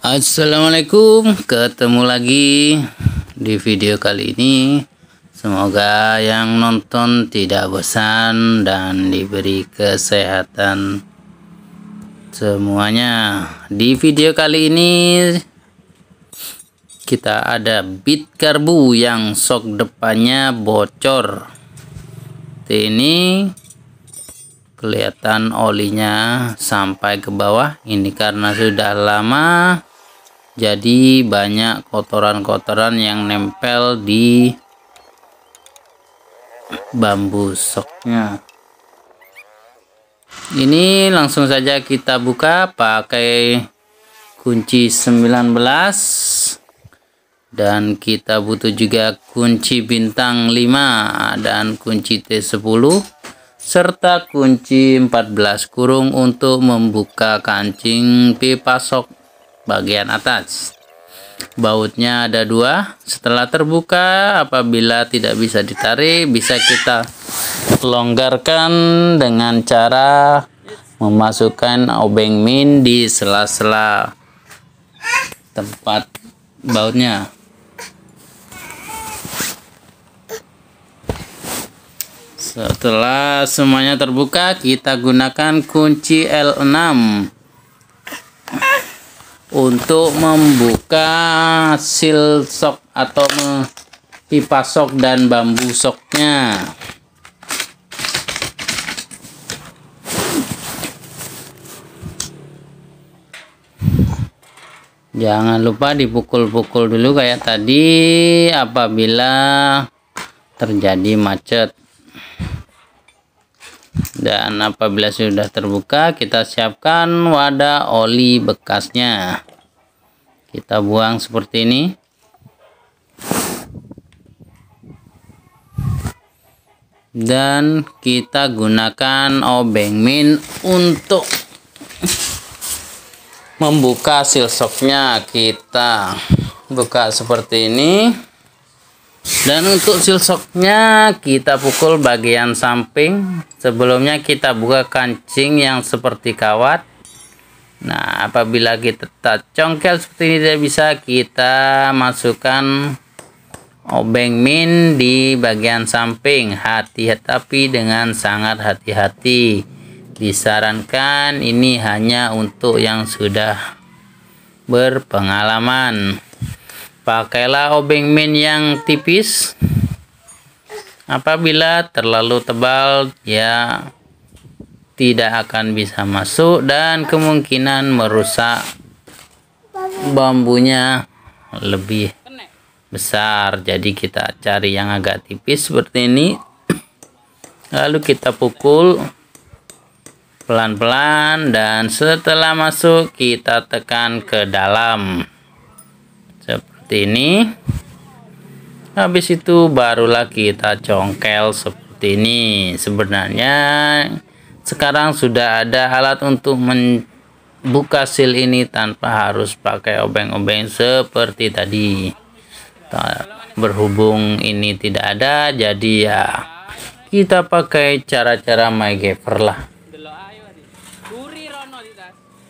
Assalamualaikum ketemu lagi di video kali ini semoga yang nonton tidak bosan dan diberi kesehatan semuanya di video kali ini kita ada bit karbu yang sok depannya bocor ini kelihatan olinya sampai ke bawah ini karena sudah lama jadi banyak kotoran-kotoran yang nempel di bambu soknya ini langsung saja kita buka pakai kunci 19 dan kita butuh juga kunci bintang 5 dan kunci T10 serta kunci 14 kurung untuk membuka kancing pipa sok bagian atas. Bautnya ada dua. Setelah terbuka, apabila tidak bisa ditarik, bisa kita longgarkan dengan cara memasukkan obeng min di sela-sela tempat bautnya. Setelah semuanya terbuka, kita gunakan kunci L6 untuk membuka seal sok atau pipa sok dan bambu soknya jangan lupa dipukul-pukul dulu kayak tadi apabila terjadi macet dan apabila sudah terbuka kita siapkan wadah oli bekasnya kita buang seperti ini dan kita gunakan obeng min untuk membuka silsoknya kita buka seperti ini dan untuk silsoknya kita pukul bagian samping. Sebelumnya kita buka kancing yang seperti kawat. Nah, apabila kita congkel seperti ini tidak bisa, kita masukkan obeng min di bagian samping. Hati-hati tapi dengan sangat hati-hati. Disarankan ini hanya untuk yang sudah berpengalaman. Pakailah obeng min yang tipis. Apabila terlalu tebal, ya tidak akan bisa masuk dan kemungkinan merusak bambunya lebih besar. Jadi kita cari yang agak tipis seperti ini. Lalu kita pukul pelan-pelan dan setelah masuk kita tekan ke dalam seperti ini habis itu barulah kita congkel seperti ini sebenarnya sekarang sudah ada alat untuk membuka seal ini tanpa harus pakai obeng-obeng seperti tadi berhubung ini tidak ada jadi ya kita pakai cara-cara MyGaver lah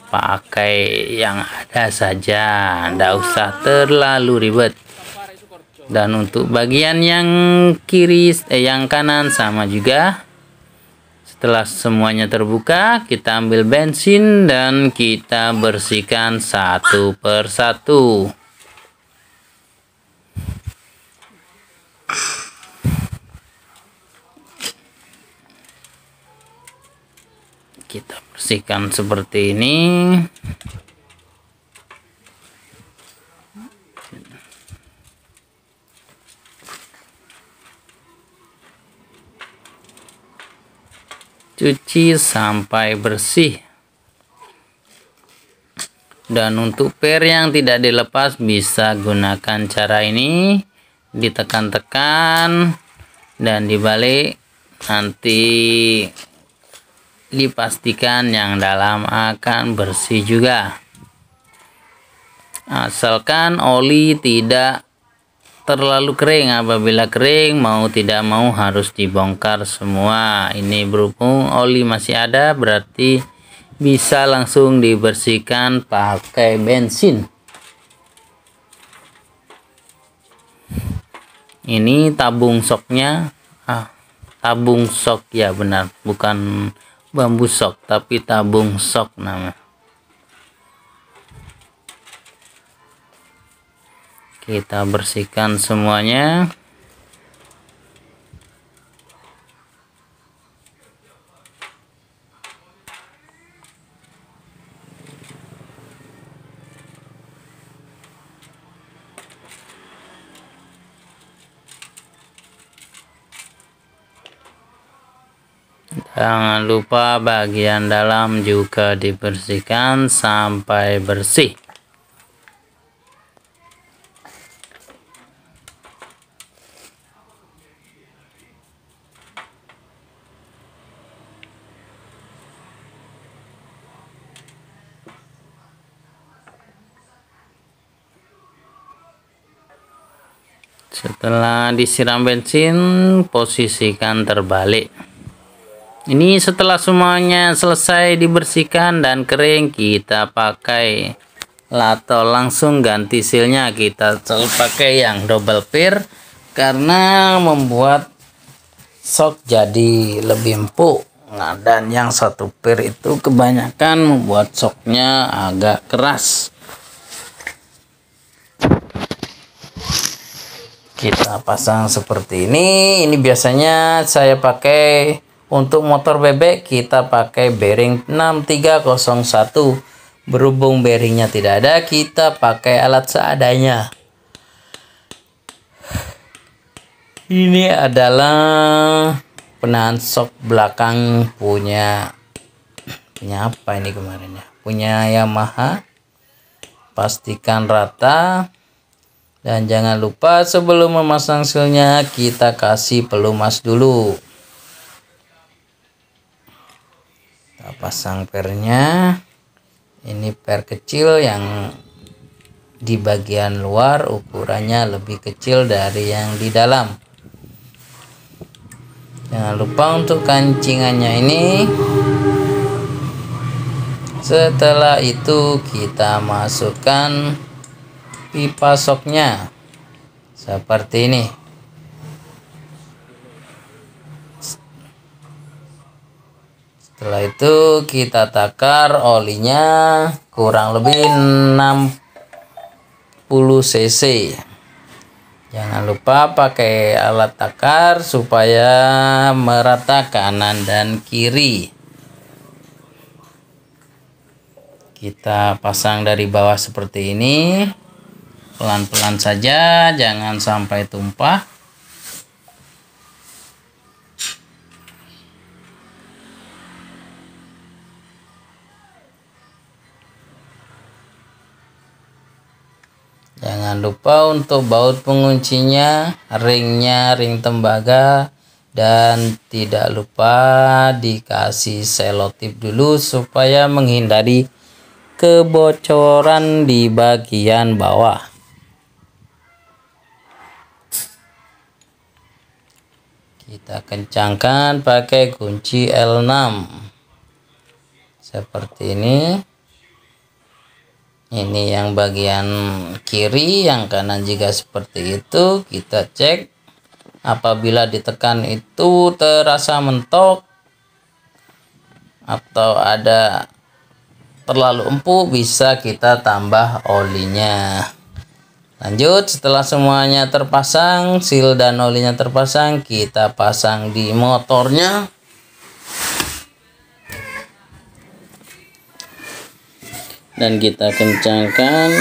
pakai yang ada saja tidak usah terlalu ribet dan untuk bagian yang kiri eh, yang kanan sama juga setelah semuanya terbuka kita ambil bensin dan kita bersihkan satu persatu kita gitu bersihkan seperti ini cuci sampai bersih dan untuk per yang tidak dilepas bisa gunakan cara ini ditekan-tekan dan dibalik nanti dipastikan yang dalam akan bersih juga asalkan oli tidak terlalu kering apabila kering mau tidak mau harus dibongkar semua ini berhubung oli masih ada berarti bisa langsung dibersihkan pakai bensin ini tabung soknya ah tabung sok ya benar bukan bambu sok tapi tabung sok nama kita bersihkan semuanya Jangan lupa bagian dalam juga dibersihkan sampai bersih. Setelah disiram bensin, posisikan terbalik ini setelah semuanya selesai dibersihkan dan kering kita pakai lato langsung ganti sealnya kita pakai yang double pier karena membuat sok jadi lebih empuk nah, dan yang satu pier itu kebanyakan membuat soknya agak keras kita pasang seperti ini ini biasanya saya pakai untuk motor bebek kita pakai bearing 6301. Berhubung bearingnya tidak ada, kita pakai alat seadanya. Ini adalah penahan sok belakang punya punya apa ini kemarin ya? Punya Yamaha. Pastikan rata. Dan jangan lupa sebelum memasang sealnya kita kasih pelumas dulu. kita pasang pernya ini per kecil yang di bagian luar ukurannya lebih kecil dari yang di dalam jangan lupa untuk kancingannya ini setelah itu kita masukkan pipa soknya seperti ini setelah itu kita takar olinya kurang lebih 60 cc jangan lupa pakai alat takar supaya merata kanan dan kiri kita pasang dari bawah seperti ini pelan-pelan saja jangan sampai tumpah Jangan lupa untuk baut penguncinya, ringnya, ring tembaga, dan tidak lupa dikasih selotip dulu supaya menghindari kebocoran di bagian bawah. Kita kencangkan pakai kunci L6 seperti ini ini yang bagian kiri yang kanan jika seperti itu kita cek apabila ditekan itu terasa mentok atau ada terlalu empuk bisa kita tambah olinya lanjut setelah semuanya terpasang seal dan olinya terpasang kita pasang di motornya dan kita kencangkan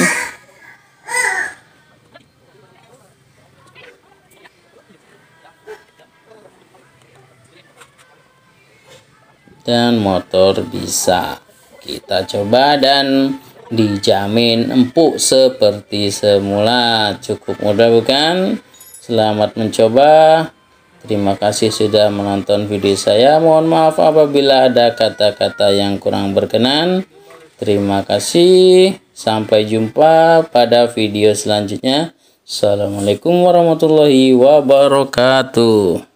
dan motor bisa kita coba dan dijamin empuk seperti semula cukup mudah bukan selamat mencoba terima kasih sudah menonton video saya mohon maaf apabila ada kata-kata yang kurang berkenan Terima kasih. Sampai jumpa pada video selanjutnya. Assalamualaikum warahmatullahi wabarakatuh.